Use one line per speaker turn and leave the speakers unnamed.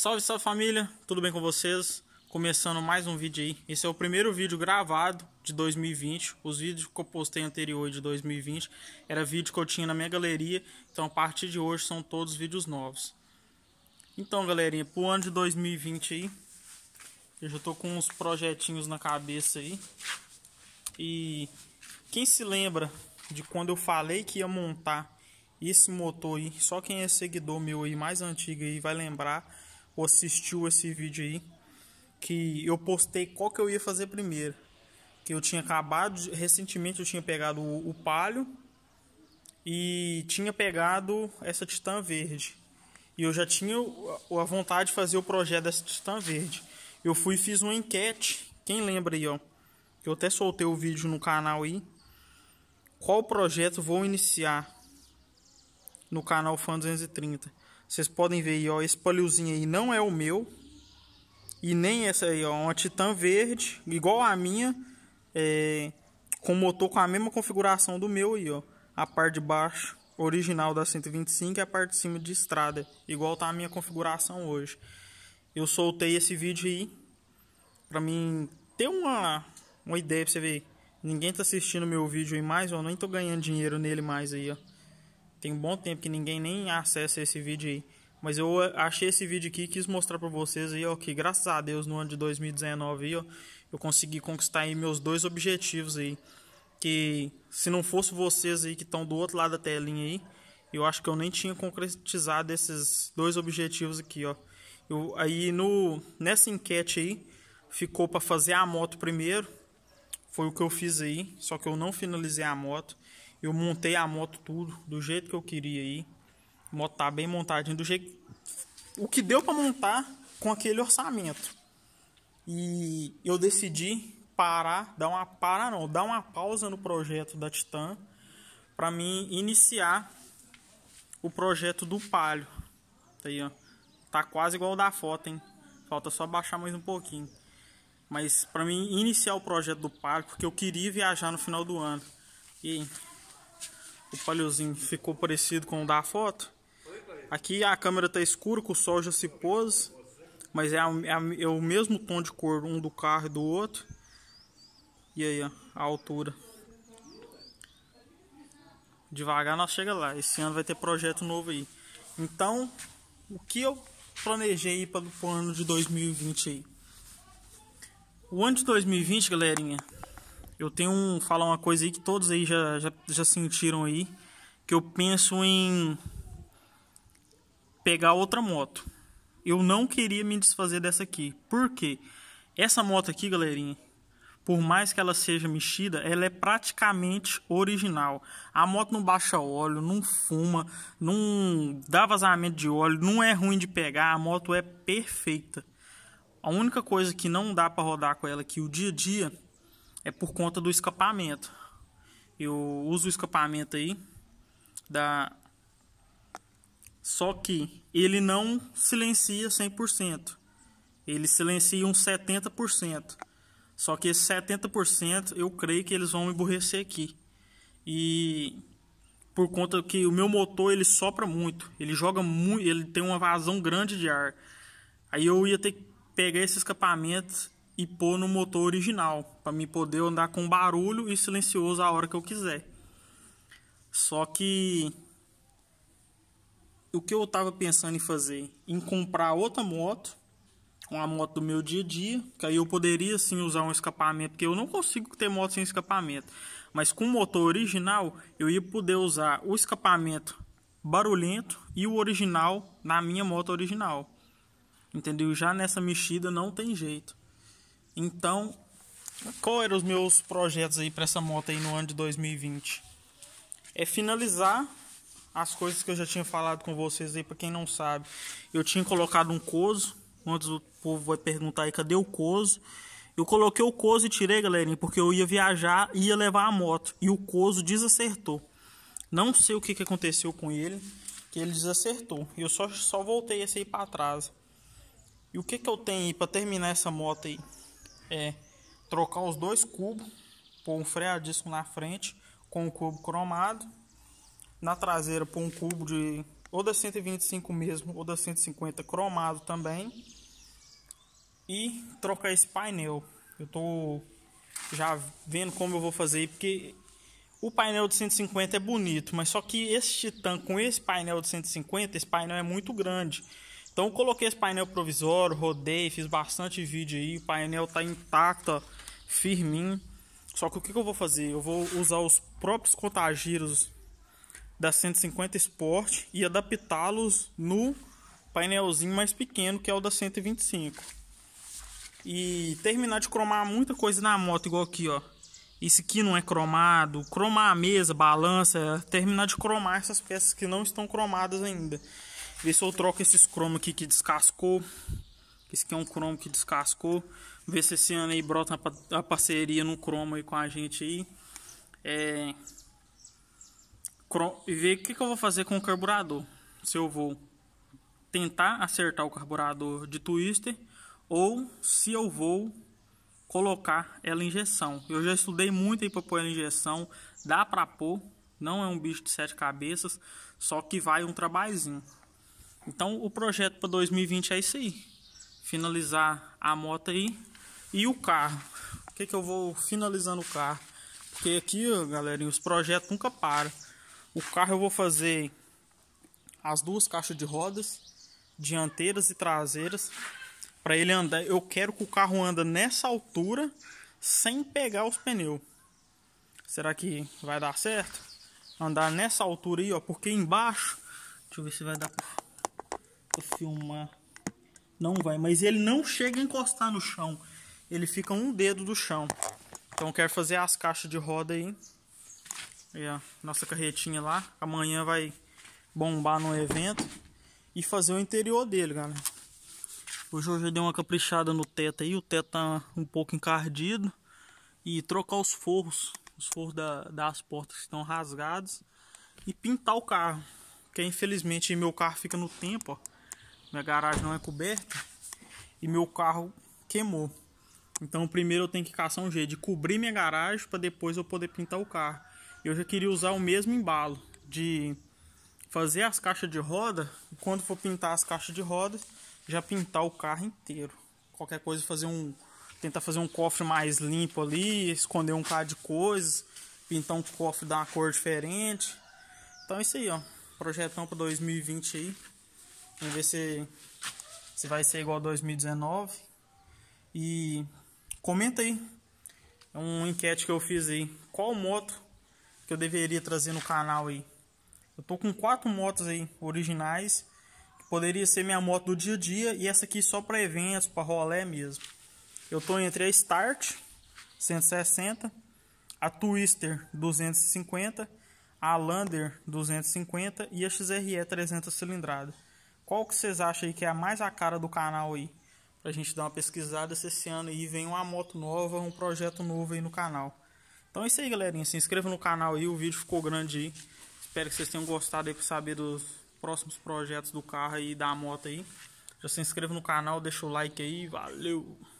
Salve, salve família, tudo bem com vocês? Começando mais um vídeo aí. Esse é o primeiro vídeo gravado de 2020. Os vídeos que eu postei anterior de 2020 era vídeo que eu tinha na minha galeria. Então a partir de hoje são todos vídeos novos. Então galerinha, pro ano de 2020 aí, eu já tô com uns projetinhos na cabeça aí. E quem se lembra de quando eu falei que ia montar esse motor aí, só quem é seguidor meu aí mais antigo aí vai lembrar ou assistiu esse vídeo aí, que eu postei qual que eu ia fazer primeiro. Que eu tinha acabado, recentemente eu tinha pegado o, o Palio e tinha pegado essa Titã Verde. E eu já tinha a vontade de fazer o projeto dessa Titã Verde. Eu fui e fiz uma enquete, quem lembra aí, ó. Eu até soltei o vídeo no canal aí. Qual projeto vou iniciar no canal Fan 230? Vocês podem ver aí, ó, esse paliozinho aí não é o meu. E nem essa aí, ó, é uma Titan verde, igual a minha, é, com motor com a mesma configuração do meu aí, ó. A parte de baixo original da 125 e a parte de cima de estrada, igual tá a minha configuração hoje. Eu soltei esse vídeo aí para mim ter uma uma ideia para você ver. Ninguém tá assistindo meu vídeo aí mais, ó, nem tô ganhando dinheiro nele mais aí, ó. Tem um bom tempo que ninguém nem acessa esse vídeo aí. Mas eu achei esse vídeo aqui e quis mostrar pra vocês aí, ó, que graças a Deus no ano de 2019 aí, ó, eu consegui conquistar aí meus dois objetivos aí. Que se não fosse vocês aí que estão do outro lado da telinha aí, eu acho que eu nem tinha concretizado esses dois objetivos aqui, ó. Eu, aí no, nessa enquete aí, ficou para fazer a moto primeiro, foi o que eu fiz aí, só que eu não finalizei a moto. Eu montei a moto tudo do jeito que eu queria aí. A moto tá bem montadinha do jeito o que deu para montar com aquele orçamento. E eu decidi parar, dar uma para não, dar uma pausa no projeto da Titan para mim iniciar o projeto do Palio. Tá aí, ó. Tá quase igual o da foto, hein? Falta só baixar mais um pouquinho. Mas para mim iniciar o projeto do Palio, porque eu queria viajar no final do ano. E o paliozinho ficou parecido com o da foto. Aqui a câmera tá escura, que o sol já se pôs. Mas é, é, a, é, o mesmo tom de cor um do carro e do outro. E aí, ó, a altura. Devagar nós chega lá. Esse ano vai ter projeto novo aí. Então, o que eu planejei para o ano de 2020 aí? O ano de 2020, galerinha, eu tenho um, falar uma coisa aí que todos aí já, já, já sentiram aí, que eu penso em pegar outra moto. Eu não queria me desfazer dessa aqui. Por quê? Essa moto aqui, galerinha, por mais que ela seja mexida, ela é praticamente original. A moto não baixa óleo, não fuma, não dá vazamento de óleo, não é ruim de pegar, a moto é perfeita. A única coisa que não dá para rodar com ela aqui o dia a dia é por conta do escapamento. Eu uso o escapamento aí da só que ele não silencia 100%. Ele silencia uns 70%. Só que esse 70% eu creio que eles vão emburrecer aqui. E por conta que o meu motor ele sopra muito, ele joga muito, ele tem uma vazão grande de ar. Aí eu ia ter que pegar esse escapamento e pôr no motor original, para me poder andar com barulho e silencioso a hora que eu quiser. Só que o que eu tava pensando em fazer? Em comprar outra moto, uma moto do meu dia a dia, que aí eu poderia sim usar um escapamento, porque eu não consigo ter moto sem escapamento. Mas com o motor original, eu ia poder usar o escapamento barulhento e o original na minha moto original. Entendeu? Já nessa mexida não tem jeito. Então, qual eram os meus projetos aí para essa moto aí no ano de 2020? É finalizar as coisas que eu já tinha falado com vocês aí, para quem não sabe. Eu tinha colocado um coso, antes o povo vai perguntar aí, cadê o coso? Eu coloquei o coso e tirei, galerinha, porque eu ia viajar e ia levar a moto. E o coso desacertou. Não sei o que, que aconteceu com ele, que ele desacertou. E Eu só, só voltei esse aí para trás. E o que, que eu tenho aí para terminar essa moto aí? é trocar os dois cubos por um freadisco na frente com um cubo cromado, na traseira por um cubo de ou da 125 mesmo ou da 150 cromado também e trocar esse painel. Eu tô já vendo como eu vou fazer porque o painel de 150 é bonito, mas só que esse Titan com esse painel de 150, esse painel é muito grande. Então coloquei esse painel provisório, rodei, fiz bastante vídeo aí, o painel tá intacto, firminho. Só que o que, que eu vou fazer? Eu vou usar os próprios contagiros da 150 Sport e adaptá-los no painelzinho mais pequeno que é o da 125. E terminar de cromar muita coisa na moto, igual aqui, ó. Isso aqui não é cromado, cromar a mesa, balança, terminar de cromar essas peças que não estão cromadas ainda. Ver se eu troco esses cromos aqui que descascou. Esse aqui é um cromo que descascou. Ver se esse ano aí brota a parceria no cromo aí com a gente aí. É... E ver o que, que eu vou fazer com o carburador. Se eu vou tentar acertar o carburador de twister ou se eu vou colocar ela injeção. Eu já estudei muito aí para pôr ela injeção, dá para pôr, não é um bicho de sete cabeças, só que vai um trabalhinho. Então o projeto para 2020 é isso aí. Finalizar a moto aí e o carro. O que, que eu vou finalizando o carro? Porque aqui, galerinha, os projetos nunca param. O carro eu vou fazer as duas caixas de rodas, dianteiras e traseiras, para ele andar. Eu quero que o carro anda nessa altura sem pegar os pneus. Será que vai dar certo? Andar nessa altura aí, ó, porque embaixo, deixa eu ver se vai dar Deixa filmar. É, não vai, mas ele não chega a encostar no chão. Ele fica um dedo do chão. Então eu quero fazer as caixas de roda aí. E a nossa carretinha lá. Amanhã vai bombar no evento. E fazer o interior dele, galera. Hoje eu já dei uma caprichada no teto aí. O teto tá um pouco encardido. E trocar os forros. Os forros da, das portas que estão rasgados. E pintar o carro. Porque infelizmente meu carro fica no tempo, ó minha garagem não é coberta e meu carro queimou. Então primeiro eu tenho que caçar um jeito de cobrir minha garagem para depois eu poder pintar o carro. Eu já queria usar o mesmo embalo de fazer as caixas de roda e quando for pintar as caixas de rodas já pintar o carro inteiro. Qualquer coisa fazer um tentar fazer um cofre mais limpo ali, esconder um bocado de coisas, pintar um cofre da cor diferente. Então é isso aí, ó. Projetão para 2020 aí. Vamos ver se, se vai ser igual a 2019. E comenta aí. É uma enquete que eu fiz aí. Qual moto que eu deveria trazer no canal aí? Eu tô com quatro motos aí originais. Que poderia ser minha moto do dia a dia. E essa aqui só para eventos, para rolé mesmo. Eu tô entre a Start 160, a Twister 250, a Lander 250 e a XRE 300 cilindrada. Qual que vocês acham aí que é a mais a cara do canal aí? Pra gente dar uma pesquisada se esse ano aí vem uma moto nova, um projeto novo aí no canal. Então é isso aí, galerinha. Se inscreva no canal aí, o vídeo ficou grande aí. Espero que vocês tenham gostado aí pra saber dos próximos projetos do carro aí e da moto aí. Já se inscreva no canal, deixa o like aí. Valeu!